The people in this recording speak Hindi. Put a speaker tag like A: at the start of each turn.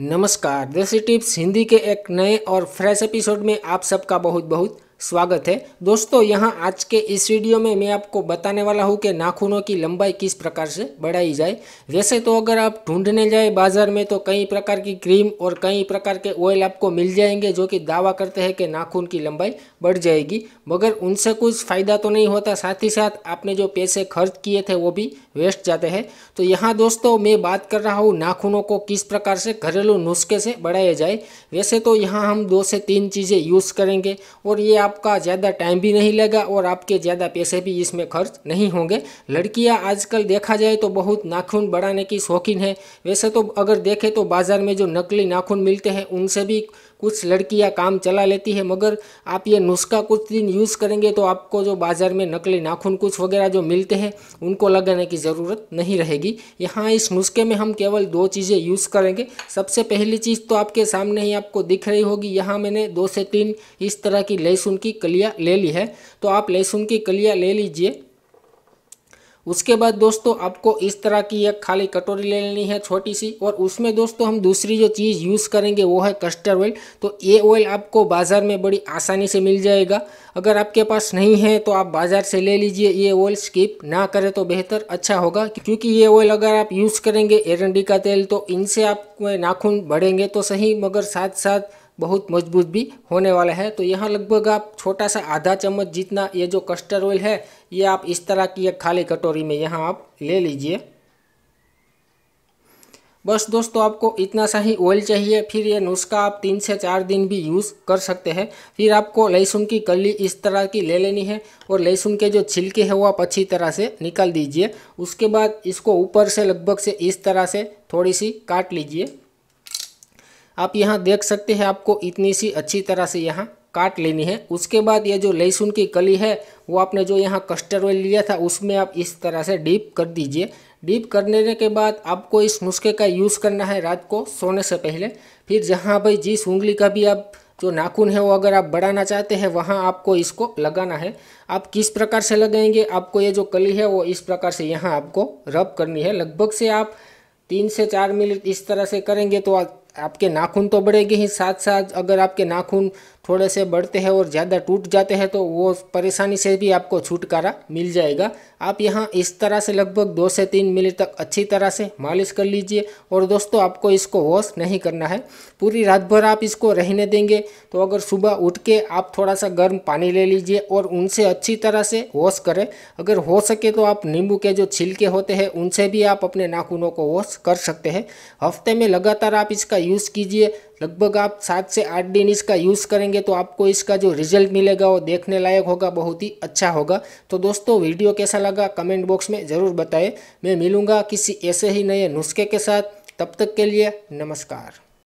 A: नमस्कार देसी टिप्स हिंदी के एक नए और फ्रेश एपिसोड में आप सबका बहुत बहुत स्वागत है दोस्तों यहाँ आज के इस वीडियो में मैं आपको बताने वाला हूँ कि नाखूनों की लंबाई किस प्रकार से बढ़ाई जाए वैसे तो अगर आप ढूंढने जाए बाज़ार में तो कई प्रकार की क्रीम और कई प्रकार के ऑयल आपको मिल जाएंगे जो कि दावा करते हैं कि नाखून की लंबाई बढ़ जाएगी मगर उनसे कुछ फ़ायदा तो नहीं होता साथ ही साथ आपने जो पैसे खर्च किए थे वो भी वेस्ट जाते हैं तो यहाँ दोस्तों मैं बात कर रहा हूँ नाखूनों को किस प्रकार से घरेलू नुस्खे से बढ़ाया जाए वैसे तो यहाँ हम दो से तीन चीज़ें यूज़ करेंगे और ये आपका ज़्यादा टाइम भी नहीं लगा और आपके ज़्यादा पैसे भी इसमें खर्च नहीं होंगे लड़कियां आजकल देखा जाए तो बहुत नाखून बढ़ाने की शौकीन है वैसे तो अगर देखें तो बाज़ार में जो नकली नाखून मिलते हैं उनसे भी कुछ लड़कियां काम चला लेती है मगर आप ये नुस्खा कुछ दिन यूज़ करेंगे तो आपको जो बाज़ार में नकली नाखून कुछ वगैरह जो मिलते हैं उनको लगाने की ज़रूरत नहीं रहेगी यहाँ इस नुस्खे में हम केवल दो चीज़ें यूज़ करेंगे सबसे पहली चीज़ तो आपके सामने ही आपको दिख रही होगी यहाँ मैंने दो से तीन इस तरह की लहसुन लहसुन की कलियाँ ले ली है तो आप लहसुन की कलियाँ ले लीजिए उसके बाद दोस्तों आपको इस तरह की एक खाली कटोरी ले लेनी है छोटी सी और उसमें दोस्तों हम दूसरी जो चीज़ यूज़ करेंगे वो है कस्टर्ड ऑयल तो ये ऑयल आपको बाज़ार में बड़ी आसानी से मिल जाएगा अगर आपके पास नहीं है तो आप बाज़ार से ले लीजिए ये ऑयल स्किप ना करें तो बेहतर अच्छा होगा क्योंकि ये ऑयल अगर आप यूज़ करेंगे एरंडी का तेल तो इनसे आप नाखून बढ़ेंगे तो सही मगर साथ साथ बहुत मजबूत भी होने वाला है तो यहाँ लगभग आप छोटा सा आधा चम्मच जितना ये जो कस्टर्ड ऑयल है ये आप इस तरह की एक खाली कटोरी में यहाँ आप ले लीजिए बस दोस्तों आपको इतना सा ही ऑयल चाहिए फिर ये नुस्खा आप तीन से चार दिन भी यूज़ कर सकते हैं फिर आपको लहसुन की कली इस तरह की ले लेनी है और लहसुन के जो छिलके हैं वो आप अच्छी तरह से निकाल दीजिए उसके बाद इसको ऊपर से लगभग से इस तरह से थोड़ी सी काट लीजिए आप यहाँ देख सकते हैं आपको इतनी सी अच्छी तरह से यहाँ काट लेनी है उसके बाद ये जो लहसुन की कली है वो आपने जो यहाँ कस्टर्ड ऑयल लिया था उसमें आप इस तरह से डीप कर दीजिए डीप करने के बाद आपको इस नुस्खे का यूज़ करना है रात को सोने से पहले फिर जहाँ भाई जिस उंगली का भी आप जो नाखून है वो अगर आप बढ़ाना चाहते हैं वहाँ आपको इसको लगाना है आप किस प्रकार से लगाएंगे आपको ये जो कली है वो इस प्रकार से यहाँ आपको रब करनी है लगभग से आप तीन से चार मिनट इस तरह से करेंगे तो आपके नाखून तो बढ़ेंगे ही साथ साथ अगर आपके नाखून थोड़े से बढ़ते हैं और ज़्यादा टूट जाते हैं तो वो परेशानी से भी आपको छुटकारा मिल जाएगा आप यहाँ इस तरह से लगभग दो से तीन मिनट तक अच्छी तरह से मालिश कर लीजिए और दोस्तों आपको इसको वॉश नहीं करना है पूरी रात भर आप इसको रहने देंगे तो अगर सुबह उठ के आप थोड़ा सा गर्म पानी ले लीजिए और उनसे अच्छी तरह से वॉश करें अगर हो सके तो आप नींबू के जो छिलके होते हैं उनसे भी आप अपने नाखूनों को वॉश कर सकते हैं हफ्ते में लगातार आप इसका यूज़ कीजिए लगभग आप सात से आठ दिन इसका यूज़ करेंगे तो आपको इसका जो रिजल्ट मिलेगा वो देखने लायक होगा बहुत ही अच्छा होगा तो दोस्तों वीडियो कैसा लगा कमेंट बॉक्स में ज़रूर बताएं मैं मिलूँगा किसी ऐसे ही नए नुस्खे के साथ तब तक के लिए नमस्कार